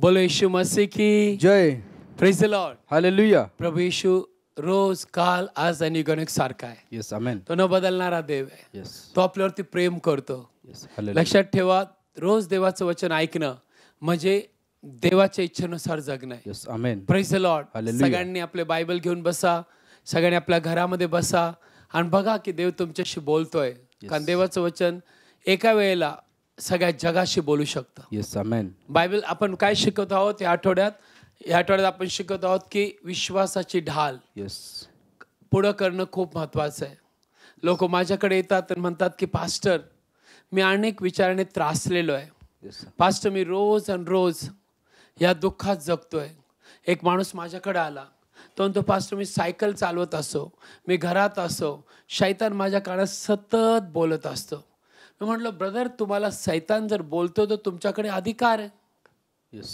बोलो यीशु मसीह की जय प्रेज द लॉर्ड हालेलुया प्रभू येशू रोज काल आज आणि गणक सारखा आहे यस आमेन तो न बदलणारा देव आहे यस तो आपल्यावरती प्रेम करतो यस लक्षात ठेवा रोज देवाचं वचन ऐकणं म्हणजे देवाच्या इच्छेनुसार जगणं आहे yes amen praise the Lord सगळ्यांनी आपले बायबल घेऊन बसा सगळ्यांनी आपल्या घरामध्ये बसा आणि बघा की देव तुमच्याशी बोलतोय कारण देवाचं वचन एका वेळेला सगळ्या जगाशी बोलू शकतो येस अमेन बायबल आपण काय शिकत आहोत या आठवड्यात या आठवड्यात आपण शिकत आहोत की विश्वासाची ढाल येस पुढं करणं खूप महत्वाचं आहे लोक माझ्याकडे येतात आणि म्हणतात की पास्टर मी अनेक विचाराने त्रासलेलो आहे पास्टर मी रोज आणि रोज या दुःखात जगतोय एक माणूस माझ्याकडे आला तो म्हणतो पास्टर मी सायकल चालवत असो मी घरात असो शैतान माझ्या काळात सतत बोलत असतो मी म्हटलं ब्रदर तुम्हाला सैतान जर बोलतो तर तुमच्याकडे अधिकार आहे येस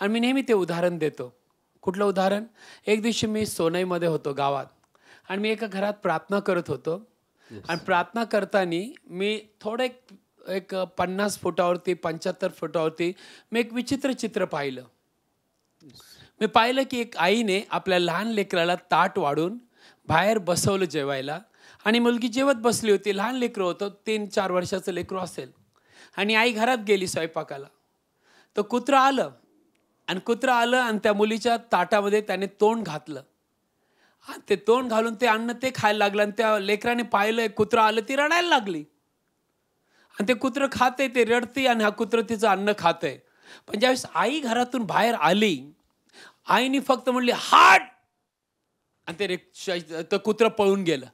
आणि मी नेहमी ते उदाहरण देतो कुठलं उदाहरण एक दिवशी मी सोनईमध्ये होतो गावात आणि मी एका घरात प्रार्थना करत होतो आणि प्रार्थना करताना मी थोडं एक एक पन्नास फुटावरती पंच्याहत्तर फुटावरती मी एक विचित्र चित्र पाहिलं मी पाहिलं की एक आईने आपल्या लहान लेकराला ताट वाढून बाहेर बसवलं जेवायला आणि मुलगी जेवत बसली होती लहान लेकरं होतं तीन चार वर्षाचं लेकरं असेल आणि आई घरात गेली स्वयंपाकाला तर कुत्रं आलं आणि कुत्रं आलं आणि त्या मुलीच्या ताटामध्ये त्याने तोंड घातलं आणि ते तोंड घालून ते अन्न ते खायला लागलं आणि त्या लेकराने पाहिलं कुत्रं आलं ती रडायला लागली आणि ते कुत्रं खाते ते रडते आणि हा कुत्रं तिचं अन्न खातंय पण ज्यावेळेस आई घरातून बाहेर आली आईने फक्त म्हणली हाट आणि ते कुत्रं पळून गेलं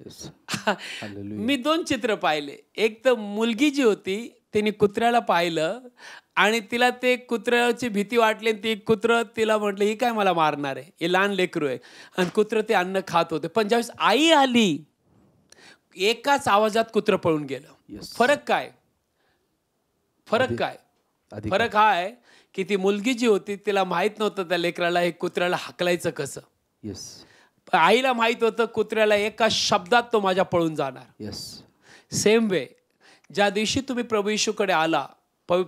मी दोन चित्र पाहिले एक तर मुलगी जी होती तिने कुत्र्याला पाहिलं आणि तिला ते कुत्र्याची भीती वाटली ती कुत्र तिला म्हटलं ही काय मला मारणार आहे हे लहान लेकरू आहे आणि कुत्र ते अन्न खात होते पण ज्यावेळेस आई आली एकाच आवाजात कुत्र पळून गेलं फरक काय फरक काय फरक हा आहे की ती मुलगी जी होती तिला माहीत नव्हतं त्या लेकराला हे कुत्र्याला हाकलायचं कसं आईला माहीत होतं कुत्र्याला एका शब्दात तो माझ्या पळून जाणार यस सेम वे ज्या दिवशी तुम्ही प्रभू येशूकडे आला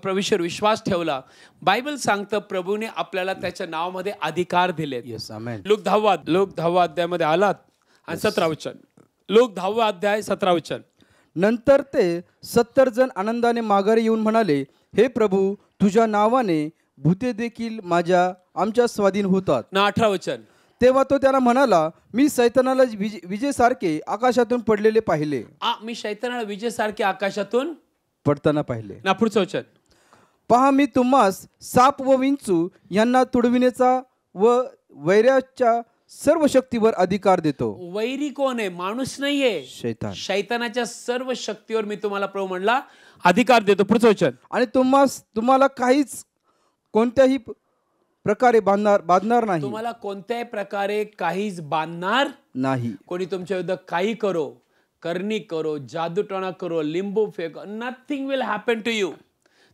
प्रभूश्वर विश्वास ठेवला बायबल सांगतं प्रभूने आपल्याला त्याच्या नावामध्ये अधिकार दिले येस लोक दहावा लोक दहावा अध्यायामध्ये आलात आणि सतरा वचन लोक दहावा अध्याय सतरा वचन नंतर ते सत्तर जण आनंदाने माघारी येऊन म्हणाले हे प्रभू तुझ्या नावाने भूते देखील माझ्या आमच्या स्वाधीन होतात ना अठरा वचन तेव्हा तो त्याला म्हणाला मी सैतानाला विजय विजेसारखे आकाशातून पडलेले पाहिले आ मी शैतानाला विजेसारखे आकाशातून पडताना पाहिले ना पुढचं पहा मी तुम्हास साप व विंचू यांना तुडविण्याचा व वैराच्या सर्व शक्तीवर अधिकार देतो वैरी कोण आहे माणूस नाहीये शैतान शैतानाच्या सर्व शक्तीवर मी तुम्हाला प्रभू म्हणला अधिकार देतो पुढचं आणि तुम्हास तुम्हाला काहीच कोणत्याही प्रकारे बांधणार बांधणार नाही तुम्हाला कोणत्याही प्रकारे काहीच बांधणार नाही कोणी तुमच्या विरुद्ध काही करो करणी करो जादूटोणा करो लिंबू फेक nothing will happen to you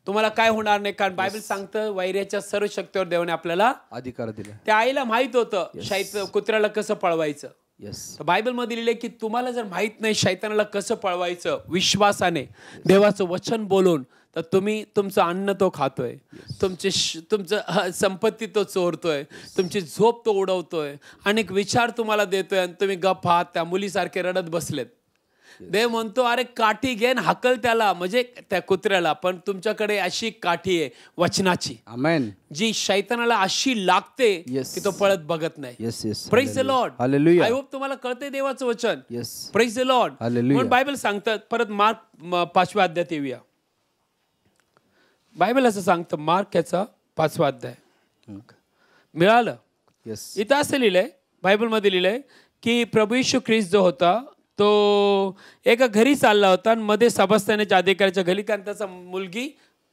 तुम्हाला काय होणार नाही कारण बायबल सांगतं वैर्याच्या सर्व शक्तीवर देवाने आपल्याला अधिकार दिला त्या आईला माहित होतं शाहित कुत्र्याला कसं पळवायचं येस मध्ये लिहिले की तुम्हाला जर माहित नाही शैतानाला कसं पळवायचं विश्वासाने देवाचं वचन बोलून तुम्ही तुमचं अन्न तो खातोय तुमचे तुमचं संपत्ती तो चोरतोय तुमची झोप तो उडवतोय अनेक विचार तुम्हाला देतोय आणि तुम्ही गप्प आहात त्या मुलीसारखे रडत बसलेत देव म्हणतो अरे काठी घेन हकल त्याला म्हणजे त्या कुत्र्याला पण तुमच्याकडे अशी काठी आहे वचनाची जी शैतानाला अशी लागते की तो पळत बघत नाही praise the Lord I hope तुम्हाला कळते देवाचं वचन प्रेस लॉर्ड म्हणून बायबल सांगतात परत मार्क पाचव्या अध्यात येऊया बायबल असं सांगतं मार्क याचा पाचवा अध्याय मिळालं इथं असं लिहिलंय बायबलमध्ये लिहिलंय की प्रभू यशू ख्रिस्त जो होता तो एका घरी चालला होता आणि मध्ये सभास्थानाच्या अधिकाऱ्याच्या घरी कारण त्याचा मुलगी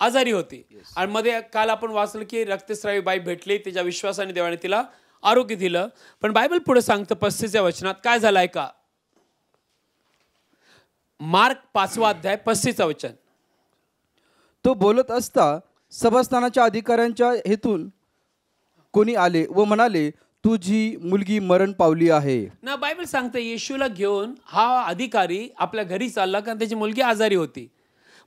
आजारी होती आणि मध्ये काल आपण वाचलं की रक्तस्रावी बाई भेटली तिच्या विश्वासाने देवाने तिला आरोग्य दिलं पण बायबल पुढे सांगतं पस्तीसच्या वचनात काय झालंय का मार्क पाचवा अध्याय पस्तीचा वचन तो बोलत असता सभास्थानाच्या अधिकाऱ्यांच्या हेतून कोणी आले व म्हणाले तुझी मुलगी मरण पावली आहे ना बायबल सांगते येशूला घेऊन हा अधिकारी आपल्या घरी चालला कारण त्याची मुलगी आजारी होती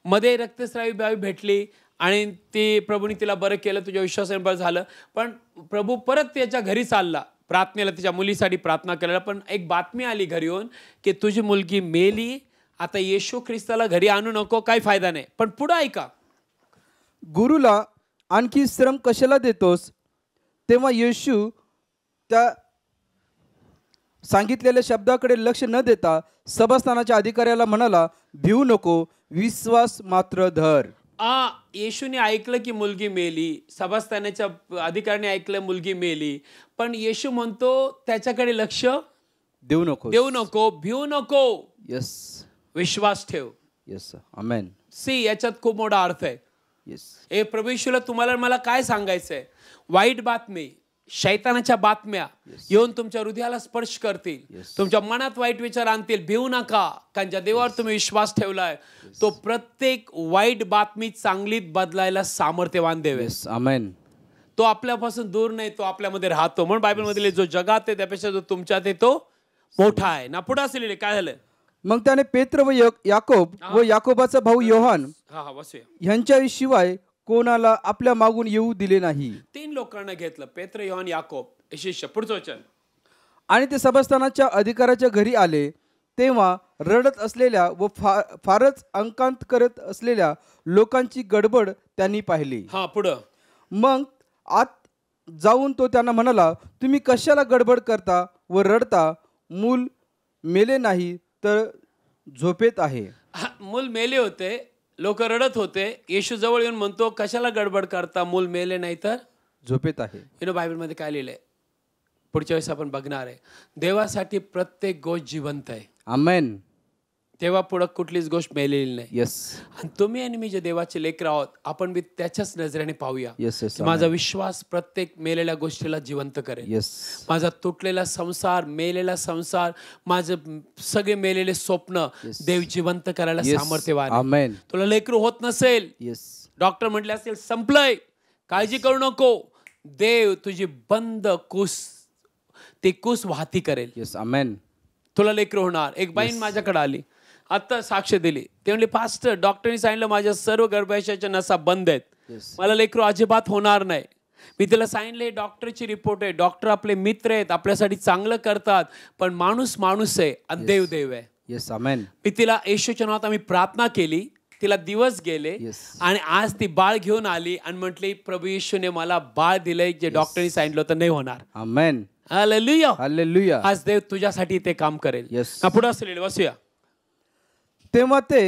मध्ये रक्तस्रावी बावी भेटली आणि ते प्रभूने तिला बरं केलं तुझ्या विश्वासाने बरं झालं पण प्रभू परत त्याच्या घरी चालला प्रार्थनेला तिच्या मुलीसाठी प्रार्थना केलेला पण एक बातमी आली घरी येऊन की तुझी मुलगी मेली आता येशू ख्रिस्ताला घरी आणू नको काही फायदा नाही पण पुढं ऐका गुरुला आणखी श्रम कशाला देतोस तेव्हा येशू त्या सांगितलेल्या शब्दाकडे लक्ष न देता सभास्थानाच्या अधिकाऱ्याला म्हणाला भिवू नको विश्वास मात्र धर आ येशूने ऐकलं की मुलगी मेली सभास्थानाच्या अधिकाऱ्याने ऐकलं मुलगी मेली पण येशू म्हणतो त्याच्याकडे लक्ष देऊ नको देऊ नको भिवू नको यस विश्वास ठेव येस आमेन सी याच्यात खूप मोठा अर्थ आहे हे तुम्हाला मला काय सांगायचंय वाईट बातमी शैतानाच्या बातम्या येऊन तुमच्या हृदयाला स्पर्श करतील तुमच्या मनात वाईट विचार आणतील भिवू नका कारण ज्या देवावर तुम्ही विश्वास ठेवलाय तो प्रत्येक वाईट बातमी चांगलीत बदलायला सामर्थ्यवान देवेस आमेन तो आपल्यापासून दूर नाही तो आपल्यामध्ये राहतो म्हणून बायबलमधील जो जगात आहे त्यापेक्षा जो तुमच्यात आहे तो मोठा आहे ना पुढे असलेले काय झालं मग त्याने पेत्र व याकोब व याकोबाचा भाऊ योहान यांच्या शिवाय कोणाला आपल्या मागून येऊ दिले नाही तीन लोकांना घेतलं पेत्र योहान याकोब पुढचं वचन आणि ते सभास्थानाच्या अधिकाराच्या घरी आले तेव्हा रडत असलेल्या व फारच अंकांत करत असलेल्या लोकांची गडबड त्यांनी पाहिली हा पुढं मग आत जाऊन तो त्यांना म्हणाला तुम्ही कशाला गडबड करता व रडता मूल मेले नाही तर झोपेत आहे मूल मेले होते लोक रडत होते येशू जवळ येऊन म्हणतो कशाला गडबड करता मूल मेले नाही तर झोपेत आहे यु नो बायबलमध्ये काय लिहिलंय पुढच्या वेळेस आपण बघणार आहे देवासाठी प्रत्येक गोष्ट जिवंत आहे आमेन तेव्हा पुढं कुठलीच गोष्ट मेलेली नाही येस आणि तुम्ही आणि मी जे देवाचे लेकर आहोत आपण मी त्याच्याच नजरेने पाहूया माझा विश्वास प्रत्येक मेलेल्या गोष्टीला जिवंत करेल येस माझा तुटलेला संसार मेलेला संसार माझे सगळे मेलेले स्वप्न देव जिवंत करायला सामर्थ्यवान तुला लेकर होत नसेल येस डॉक्टर म्हटले असेल संपलंय काळजी करू नको देव तुझी बंद कुस ती कुस वाहती करेल येस अमेन तुला लेकर होणार एक बाईन माझ्याकडे आली आत्ता साक्ष दिली ते म्हणले फास्ट डॉक्टरनी सांगितलं माझ्या सर्व गर्भाशयाच्या नसा बंद आहेत मला लेकरू अजिबात होणार नाही मी तिला सांगितले डॉक्टरची रिपोर्ट आहे डॉक्टर आपले मित्र आहेत आपल्यासाठी चांगलं करतात पण माणूस माणूस आहे आणि देव देव आहे येस मी तिला येशूच्या नावात आम्ही प्रार्थना केली तिला दिवस गेले आणि आज ती बाळ घेऊन आली आणि म्हटली प्रभू येशूने मला बाळ दिलंय जे डॉक्टरनी सांगितलं होतं नाही होणार अमेन आज देव तुझ्यासाठी ते काम करेल पुढे असलेले बसूया तेव्हा ते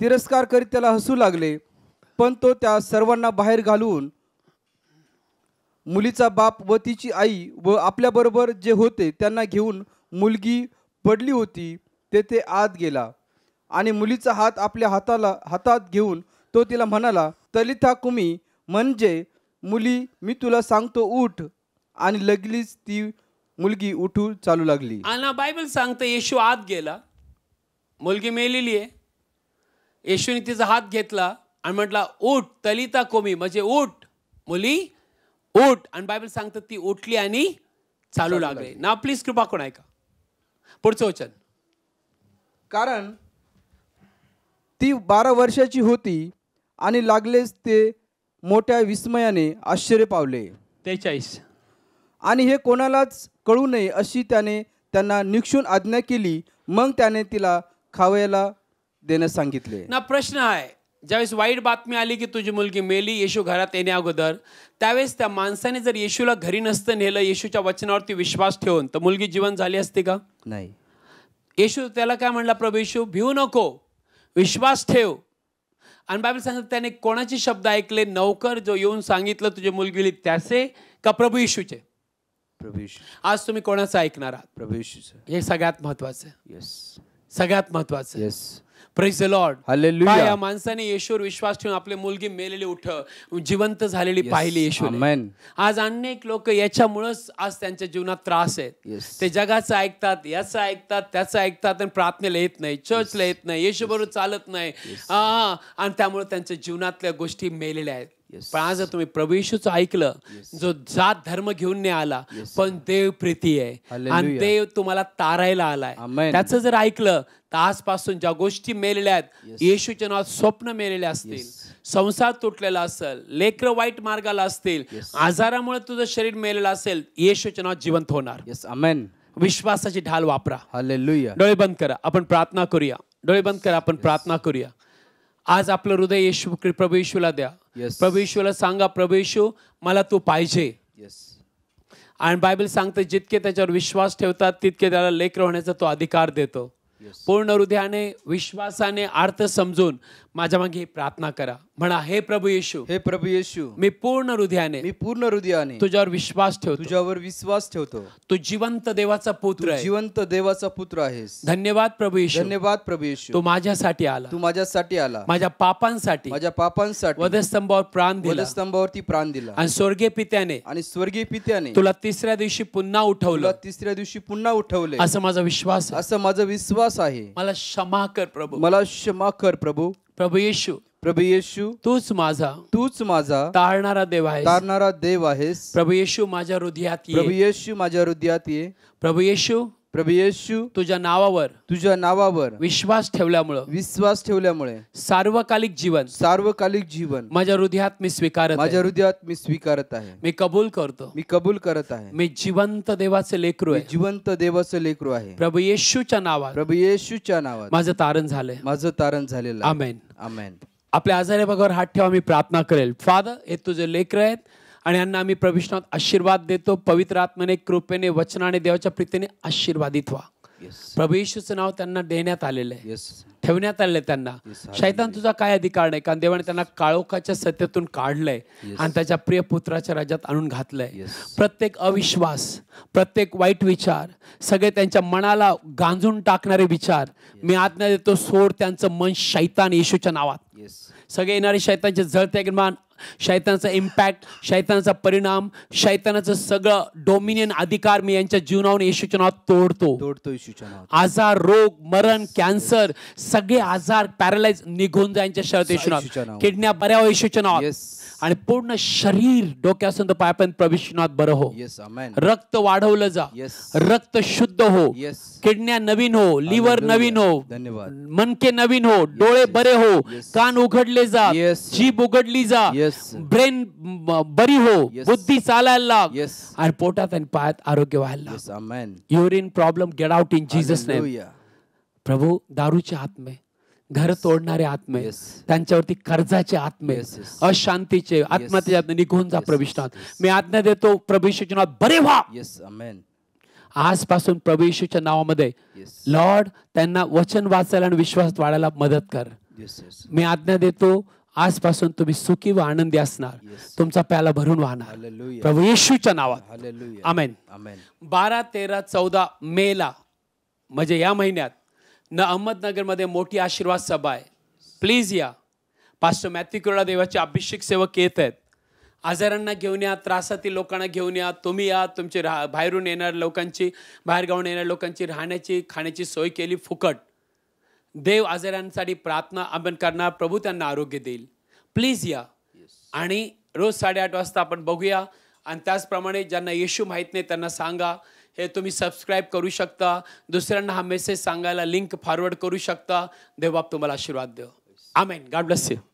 तिरस्कार करीत त्याला हसू लागले पण तो त्या सर्वांना बाहेर घालून मुलीचा बाप व तिची आई व आपल्याबरोबर जे होते त्यांना घेऊन मुलगी पडली होती तेथे आत गेला आणि मुलीचा हात आपल्या हाताला हातात घेऊन तो तिला म्हणाला तलिथा कुमी म्हणजे मुली मी तुला सांगतो उठ आणि लगलीच ती मुलगी उठू चालू लागली आणि बायबल सांगतं येशू आत गेला मुलगी मेलेली आहे येशूने तिचा हात घेतला आणि म्हटला ओट तलिता कोमी म्हणजे ओट मुली ओट आणि बायबल सांगतात ती उठली आणि चालू लागले ना प्लीज कृपा कोण ऐका पुढचं वचन कारण ती बारा वर्षाची होती आणि लागलेच ते मोठ्या विस्मयाने आश्चर्य पावले तेचाळीस आणि हे कोणालाच कळू नये अशी त्याने त्यांना निक्षून आज्ञा केली मग त्याने तिला खावायला देणं सांगितले ना प्रश्न आहे ज्यावेळेस वाईट बातमी आली की तुझी मुलगी मेली येशू घरात येण्या अगोदर त्यावेळेस त्या माणसाने जर येशूला घरी नसतं नेलं येशूच्या वचनावरती विश्वास ठेवून तर मुलगी जीवन झाली असते का नाही येशू त्याला काय म्हणला प्रभू येशू भिवू नको विश्वास ठेव आणि बाबी सांगत त्याने कोणाचे शब्द ऐकले नौकर जो येऊन सांगितलं तुझी मुलगी त्याचे का प्रभू येशूचे प्रभू येशू आज तुम्ही कोणाचं ऐकणार आहात प्रभू येशूचे हे सगळ्यात महत्वाचं आहे येस सगळ्यात महत्वाचं येस प्रेज लॉर्ड या माणसाने येशूवर विश्वास ठेवून आपली मुलगी मेलेली उठ जिवंत झालेली पाहिली येशू आज अनेक लोक याच्यामुळेच आज त्यांच्या जीवनात त्रास आहेत ते जगाचं ऐकतात याचं ऐकतात त्याचं ऐकतात आणि प्रार्थनेला येत नाही चर्चला येत नाही येशू बरोबर चालत नाही आणि त्यामुळे त्यांच्या जीवनातल्या गोष्टी मेलेल्या आहेत पण आज तुम्ही येशूच ऐकलं जो जात धर्म घेऊन नाही आला पण देव प्रीती आहे आणि देव तुम्हाला तारायला आलाय त्याच जर ऐकलं तर आजपासून ज्या गोष्टी मेलेल्या आहेत येशूच्या नावात स्वप्न मेलेले असतील संसार तुटलेला असेल लेकर वाईट मार्गाला असतील आजारामुळे तुझं शरीर मेलेलं असेल येशूच्या नावात जिवंत होणार विश्वासाची ढाल वापरा डोळे बंद करा आपण प्रार्थना करूया डोळे बंद करा आपण प्रार्थना करूया आज आपलं हृदय येशू प्रभू येशूला द्या Yes. ला सांगा प्रभेशू मला तू पाहिजे येस आणि बायबल सांगते जितके त्याच्यावर विश्वास ठेवतात तितके त्याला लेकर होण्याचा तो अधिकार देतो पूर्ण हृदयाने विश्वासाने अर्थ समजून माझ्या मागे प्रार्थना करा म्हणा हे प्रभू येशू हे प्रभू येशू मी पूर्ण हृदयाने मी पूर्ण हृदयाने तुझ्यावर विश्वास ठेवतो तुझ्यावर विश्वास ठेवतो तू जिवंत देवाचा पुत्र जिवंत देवाचा पुत्र आहेस धन्यवाद प्रभू येशू धन्यवाद प्रभू येशू तू माझ्यासाठी आला तू माझ्यासाठी आला माझ्या पापांसाठी माझ्या पापांसाठी वधस्तंभावर प्राण दिला वधस्तंभावरती प्राण दिला आणि स्वर्गीय पित्याने आणि स्वर्गीय पित्याने तुला तिसऱ्या दिवशी पुन्हा उठवलं तिसऱ्या दिवशी पुन्हा उठवलं असं माझा विश्वास असं माझा विश्वास आहे मला क्षमा कर प्रभू मला क्षमा कर प्रभू प्रभू येशू प्रभू येशू तूच माझा तूच माझा तारणारा देव आहे तारणारा देव आहेस प्रभू येशू माझ्या हृदयात ये प्रभू येशू माझ्या हृदयात ये प्रभू येशू प्रभू येशू तुझ्या नावावर तुझ्या नावावर विश्वास ठेवल्यामुळं विश्वास ठेवल्यामुळे सार्वकालिक जीवन सार्वकालिक जीवन माझ्या हृदयात मी स्वीकारत माझ्या हृदयात मी स्वीकारत आहे मी कबूल करतो मी कबूल करत आहे मी जिवंत देवाचे लेकरू आहे जिवंत देवाचं लेकरू आहे प्रभू येशूच्या नावात प्रभू येशूच्या नावात माझं तारण झालंय माझं तारण झालेलं आमेन आमेन आपल्या आजारे भागावर हात ठेवा मी प्रार्थना करेल फादर हे तुझे लेकर आहेत आणि यांना आम्ही प्रविष्णात आशीर्वाद देतो पवित्र आत्मने कृपेने वचनाने देवाच्या प्रीतीने आशीर्वादित व्हा येशूच नाव त्यांना देण्यात आलेलं आहे ठेवण्यात आलेलं त्यांना शैतान तुझा काय अधिकार नाही कारण देवाने त्यांना काळोखाच्या सत्तेतून काढलंय आणि त्याच्या प्रिय पुत्राच्या राज्यात आणून घातलंय प्रत्येक अविश्वास प्रत्येक वाईट विचार सगळे त्यांच्या मनाला गांजून टाकणारे विचार मी आज्ञा देतो सोड त्यांचं मन शैतान येशूच्या नावात सगळे येणारे शैतानचे जळते मान शैतानाचा इम्पॅक्ट शैतानाचा परिणाम शैतानाचं सगळं डोमिनियन अधिकार मी यांच्या जीवनावर येशूच्या नावात तोडतो तोडतो येशूच्या नाव आजार रोग मरण कॅन्सर सगळे आजार पॅरालाइज निघून जायच्या शरत येशू नाव किडन्या बऱ्या येशूच्या नावात आणि पूर्ण शरीर डोक्यासून तर पायापर्यंत प्रविष्णात बरं हो yes, रक्त वाढवलं जा रक्त शुद्ध हो yes. नवीन हो लिव्हर नवीन हो धन्यवाद मनके नवीन हो डोळे बरे हो कान उघडले जा जीभ उघडली जा ब्रेन बरी हो बुद्धी चालायला लाग आणि पोटात आणि पायात आरोग्य व्हायला urine problem get out in Jesus name प्रभू दारूचे आत्मे घर तोडणारे आत्मे त्यांच्यावरती कर्जाचे आत्मे अशांतीचे आत्महत्या निघून जा प्रविष्णात मी आज्ञा देतो प्रभूशूच्या बरे व्हा आजपासून प्रभूशूच्या नावामध्ये लॉर्ड त्यांना वचन वाचायला आणि विश्वास वाढायला मदत कर मी आज्ञा देतो आजपासून तुम्ही सुखी व आनंदी असणार तुमचा प्याला भरून वाहणार प्रभू येशूच्या नावात आमेन बारा तेरा चौदा मेला म्हणजे या महिन्यात न अहमदनगरमध्ये मोठी आशीर्वाद सभा आहे प्लीज या पास्टर मॅथिकुर्डा देवाचे अभिषेक सेवक येत आहेत आजारांना घेऊन या त्रासातील लोकांना घेऊन या तुम्ही या तुमची राह बाहेरून येणाऱ्या लोकांची बाहेरगावून येणाऱ्या लोकांची राहण्याची खाण्याची सोय केली फुकट देव आजारांसाठी प्रार्थना आपण करणार प्रभू त्यांना आरोग्य देईल प्लीज या आणि रोज साडेआठ वाजता आपण बघूया आणि त्याचप्रमाणे ज्यांना येशू माहीत नाही त्यांना सांगा हे तुम्ही सबस्क्राईब करू शकता दुसऱ्यांना हा मेसेज सांगायला लिंक फॉरवर्ड करू शकता बाब तुम्हाला आशीर्वाद देव आमेन गॉड ब्लेस यू